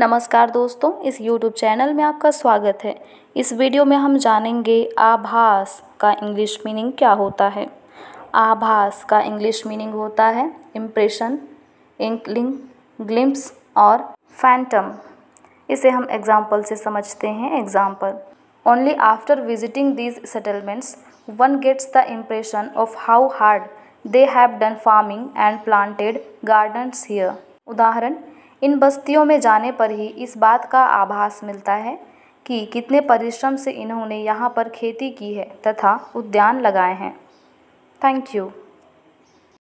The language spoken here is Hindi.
नमस्कार दोस्तों इस YouTube चैनल में आपका स्वागत है इस वीडियो में हम जानेंगे आभास का इंग्लिश मीनिंग क्या होता है आभास का इंग्लिश मीनिंग होता है इम्प्रेशन इंकलिंग ग्लिम्प्स और फैंटम इसे हम एग्जाम्पल से समझते हैं example only after visiting these settlements one gets the impression of how hard they have done farming and planted gardens here उदाहरण इन बस्तियों में जाने पर ही इस बात का आभास मिलता है कि कितने परिश्रम से इन्होंने यहाँ पर खेती की है तथा उद्यान लगाए हैं थैंक यू